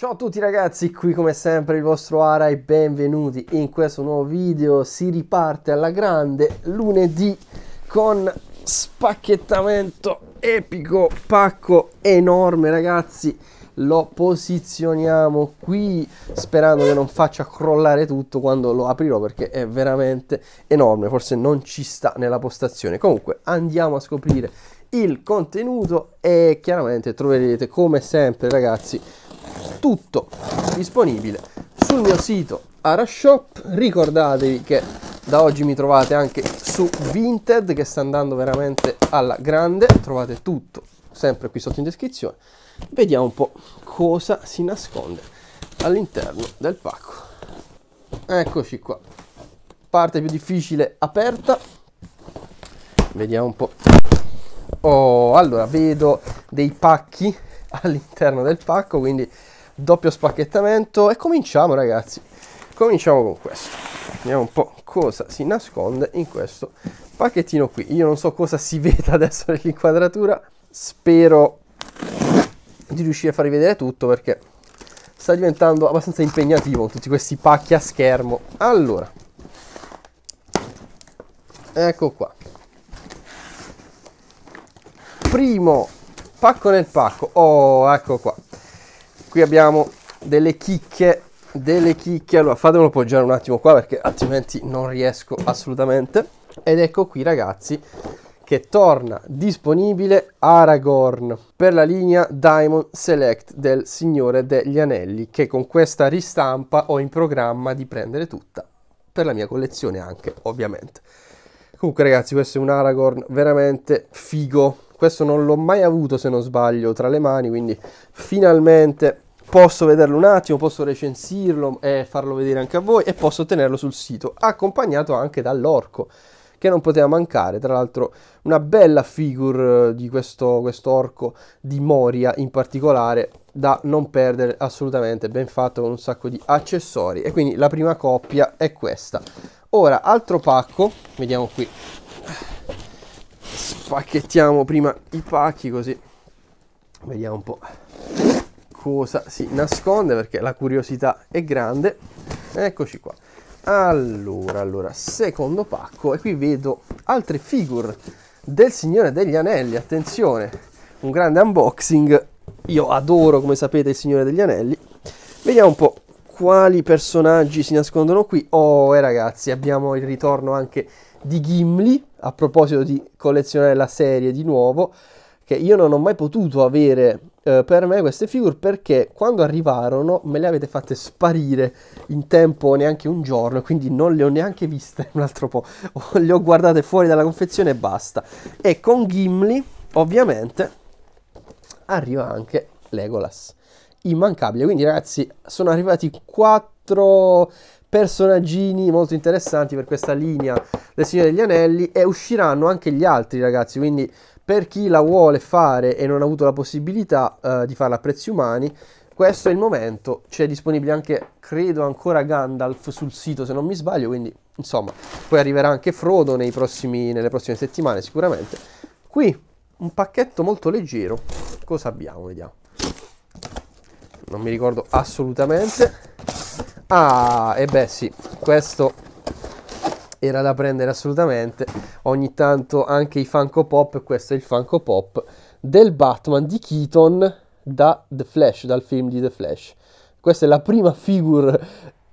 Ciao a tutti ragazzi, qui come sempre il vostro Ara e benvenuti in questo nuovo video. Si riparte alla grande lunedì con spacchettamento epico, pacco enorme ragazzi. Lo posizioniamo qui sperando che non faccia crollare tutto quando lo aprirò perché è veramente enorme, forse non ci sta nella postazione. Comunque andiamo a scoprire il contenuto e chiaramente troverete come sempre ragazzi tutto disponibile sul mio sito Arashop. Ricordatevi che da oggi mi trovate anche su Vinted che sta andando veramente alla grande, trovate tutto sempre qui sotto in descrizione. Vediamo un po' cosa si nasconde all'interno del pacco. Eccoci qua. Parte più difficile aperta. Vediamo un po'. Oh, allora vedo dei pacchi all'interno del pacco, quindi doppio spacchettamento e cominciamo ragazzi cominciamo con questo vediamo un po' cosa si nasconde in questo pacchettino qui io non so cosa si veda adesso nell'inquadratura spero di riuscire a farvi vedere tutto perché sta diventando abbastanza impegnativo con tutti questi pacchi a schermo allora ecco qua primo pacco nel pacco oh ecco qua qui abbiamo delle chicche delle chicche allora fatemelo poggiare un attimo qua perché altrimenti non riesco assolutamente ed ecco qui ragazzi che torna disponibile Aragorn per la linea Diamond Select del Signore degli Anelli che con questa ristampa ho in programma di prendere tutta per la mia collezione anche ovviamente comunque ragazzi questo è un Aragorn veramente figo questo non l'ho mai avuto se non sbaglio tra le mani, quindi finalmente posso vederlo un attimo, posso recensirlo e eh, farlo vedere anche a voi e posso tenerlo sul sito, accompagnato anche dall'orco che non poteva mancare, tra l'altro una bella figure eh, di questo, questo orco di Moria in particolare da non perdere assolutamente, ben fatto con un sacco di accessori e quindi la prima coppia è questa. Ora, altro pacco, vediamo qui, spacchettiamo prima i pacchi così vediamo un po' cosa si nasconde perché la curiosità è grande eccoci qua allora allora secondo pacco e qui vedo altre figure del signore degli anelli attenzione un grande unboxing io adoro come sapete il signore degli anelli vediamo un po' quali personaggi si nascondono qui oh e eh, ragazzi abbiamo il ritorno anche di Gimli, a proposito di collezionare la serie di nuovo, che io non ho mai potuto avere eh, per me queste figure perché quando arrivarono me le avete fatte sparire in tempo neanche un giorno, quindi non le ho neanche viste un altro po', le ho guardate fuori dalla confezione e basta. E con Gimli, ovviamente, arriva anche Legolas, immancabile. Quindi ragazzi, sono arrivati 4 personaggini molto interessanti per questa linea Le Signore degli Anelli e usciranno anche gli altri ragazzi, quindi per chi la vuole fare e non ha avuto la possibilità eh, di farla a prezzi umani, questo è il momento, c'è disponibile anche, credo ancora Gandalf sul sito se non mi sbaglio, quindi insomma, poi arriverà anche Frodo nei prossimi, nelle prossime settimane sicuramente. Qui un pacchetto molto leggero, cosa abbiamo? Vediamo. Non mi ricordo assolutamente Ah, e beh sì, questo era da prendere assolutamente. Ogni tanto anche i Funko Pop, questo è il Funko Pop del Batman di Keaton da The Flash, dal film di The Flash. Questa è la prima figure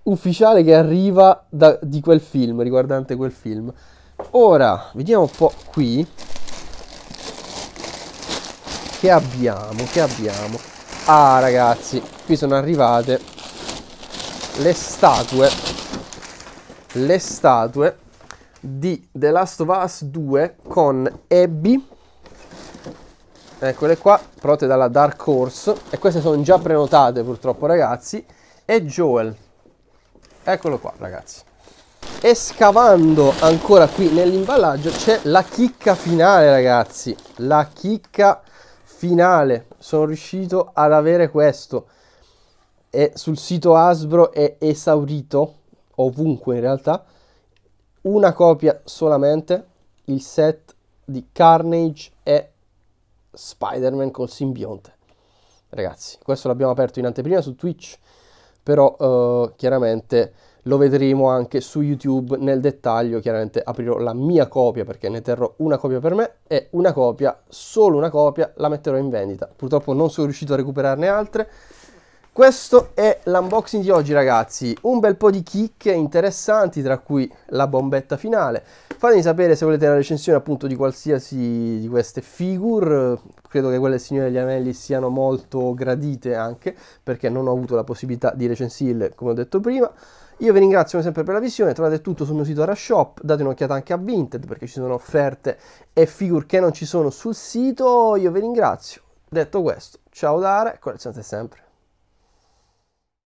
ufficiale che arriva da, di quel film, riguardante quel film. Ora, vediamo un po' qui che abbiamo, che abbiamo. Ah, ragazzi, qui sono arrivate le statue, le statue di The Last of Us 2 con Abby eccole qua, prodotte dalla Dark Horse e queste sono già prenotate purtroppo ragazzi e Joel eccolo qua ragazzi e scavando ancora qui nell'imballaggio c'è la chicca finale ragazzi la chicca finale sono riuscito ad avere questo è sul sito Asbro è esaurito ovunque in realtà una copia solamente il set di Carnage e Spider-Man col simbionte ragazzi questo l'abbiamo aperto in anteprima su Twitch però eh, chiaramente lo vedremo anche su YouTube nel dettaglio, chiaramente aprirò la mia copia perché ne terrò una copia per me e una copia, solo una copia, la metterò in vendita. Purtroppo non sono riuscito a recuperarne altre, questo è l'unboxing di oggi ragazzi, un bel po' di chicche interessanti tra cui la bombetta finale. Fatemi sapere se volete la recensione appunto di qualsiasi di queste figure, credo che quelle Signore degli Anelli siano molto gradite anche perché non ho avuto la possibilità di recensirle come ho detto prima. Io vi ringrazio come sempre per la visione, trovate tutto sul mio sito Arashop, date un'occhiata anche a Vinted perché ci sono offerte e figure che non ci sono sul sito, io vi ringrazio. Detto questo, ciao Dare, correzione sempre.